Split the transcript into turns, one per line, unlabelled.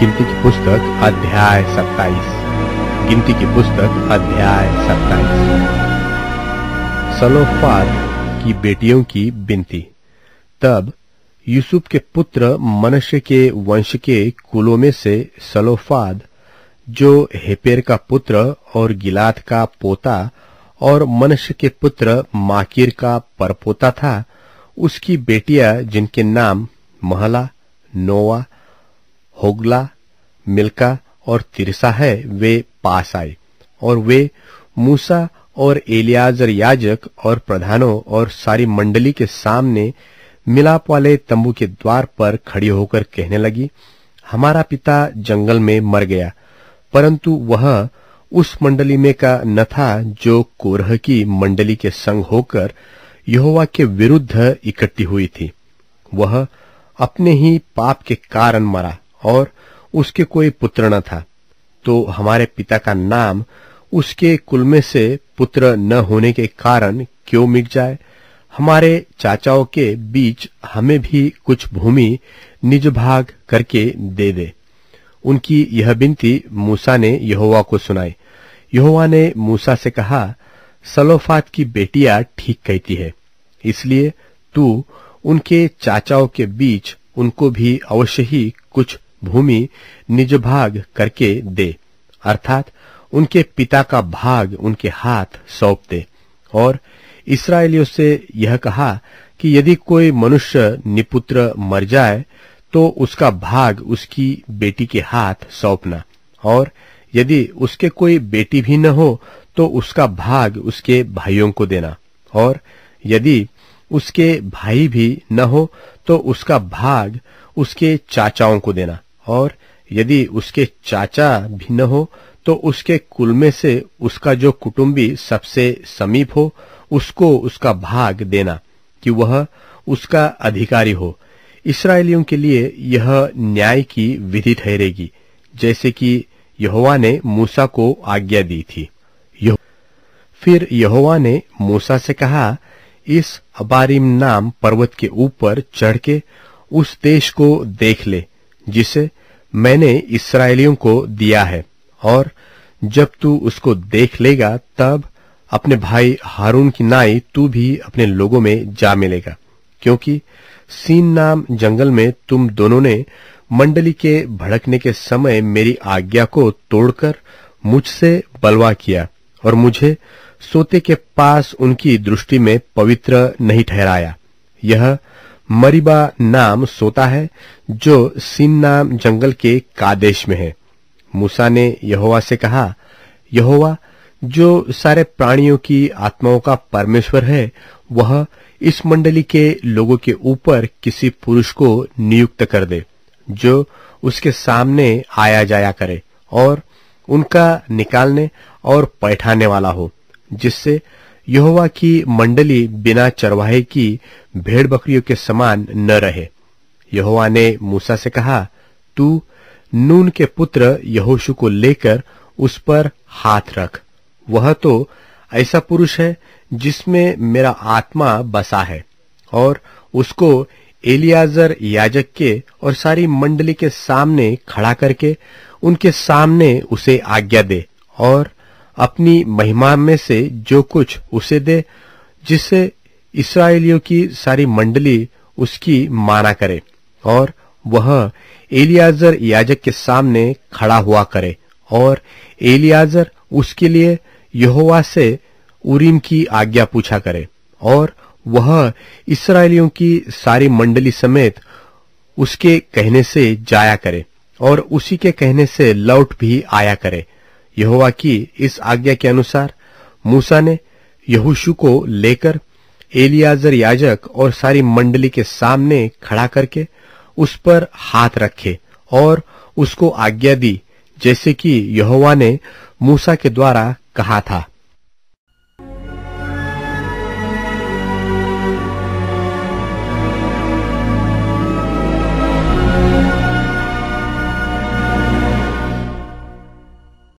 गिनती की पुस्तक अध्याय 27 गिनती की पुस्तक अध्याय 27 सलोफाद की बेटियों की बिनती तब यूसुफ के पुत्र मनुष्य के वंश के कुलों में से सलोफाद जो हेपेर का पुत्र और गिलाद का पोता और मनुष्य के पुत्र माकिर का परपोता था उसकी बेटियां जिनके नाम महला नोवा होगला मिल्का और तिरसा है वे पास आए और वे मूसा और एलियाजर याजक और प्रधानों और सारी मंडली के सामने मिलाप वाले तंबू के द्वार पर खड़ी होकर कहने लगी हमारा पिता जंगल में मर गया परंतु वह उस मंडली में का न था जो कोरह की मंडली के संग होकर यहोवा के विरुद्ध इकट्ठी हुई थी वह अपने ही पाप के कारण मरा और उसके कोई पुत्र न था तो हमारे पिता का नाम उसके कुल में से पुत्र न होने के कारण क्यों मिट जाए हमारे चाचाओं के बीच हमें भी कुछ भूमि निज भाग करके दे दे उनकी यह बिनती मूसा ने यहोवा को सुनाई यहोवा ने मूसा से कहा सलोफात की बेटिया ठीक कहती है इसलिए तू उनके चाचाओं के बीच उनको भी अवश्य ही कुछ भूमि निज भाग करके दे अर्थात उनके पिता का भाग उनके हाथ सौंप दे और इसराइलियों से यह कहा कि यदि कोई मनुष्य निपुत्र मर जाए तो उसका भाग उसकी बेटी के हाथ सौंपना और यदि उसके कोई बेटी भी न हो तो उसका भाग उसके भाइयों को देना और यदि उसके भाई भी न हो तो उसका भाग उसके चाचाओं को देना और यदि उसके चाचा भिन्न हो तो उसके कुल में से उसका जो कुटुंबी सबसे समीप हो उसको उसका भाग देना कि वह उसका अधिकारी हो इसराइलियों के लिए यह न्याय की विधि ठहरेगी जैसे कि यहोवा ने मूसा को आज्ञा दी थी फिर यहोवा ने मूसा से कहा इस अबारिम नाम पर्वत के ऊपर चढ़ के उस देश को देख ले जिसे मैंने इसराइलियों को दिया है और जब तू उसको देख लेगा तब अपने भाई हारून की नाई तू भी अपने लोगों में जा मिलेगा क्योंकि सीन नाम जंगल में तुम दोनों ने मंडली के भड़कने के समय मेरी आज्ञा को तोड़कर मुझसे बलवा किया और मुझे सोते के पास उनकी दृष्टि में पवित्र नहीं ठहराया यह मरीबा नाम सोता है जो सिन नाम जंगल के कादेश में है मूसा ने यहोवा से कहा यहोवा जो सारे प्राणियों की आत्माओं का परमेश्वर है वह इस मंडली के लोगों के ऊपर किसी पुरुष को नियुक्त कर दे जो उसके सामने आया जाया करे और उनका निकालने और बैठाने वाला हो जिससे यहोवा की मंडली बिना चरवाहे की भेड़ बकरियों के समान न रहे यहोवा ने मूसा से कहा तू नून के पुत्र यहोशु को लेकर उस पर हाथ रख वह तो ऐसा पुरुष है जिसमें मेरा आत्मा बसा है और उसको एलियाजर याजक के और सारी मंडली के सामने खड़ा करके उनके सामने उसे आज्ञा दे और अपनी महिमा में से जो कुछ उसे दे जिससे इसराइलियों की सारी मंडली उसकी माना करे और वह एलियाजर याजक के सामने खड़ा हुआ करे और एलियाजर उसके लिए यहोवा से उरीम की आज्ञा पूछा करे और वह इसराइलियों की सारी मंडली समेत उसके कहने से जाया करे और उसी के कहने से लौट भी आया करे यहोवा की इस आज्ञा के अनुसार मूसा ने यहूशु को लेकर एलियाजर याजक और सारी मंडली के सामने खड़ा करके उस पर हाथ रखे और उसको आज्ञा दी जैसे कि यहोवा ने मूसा के द्वारा कहा था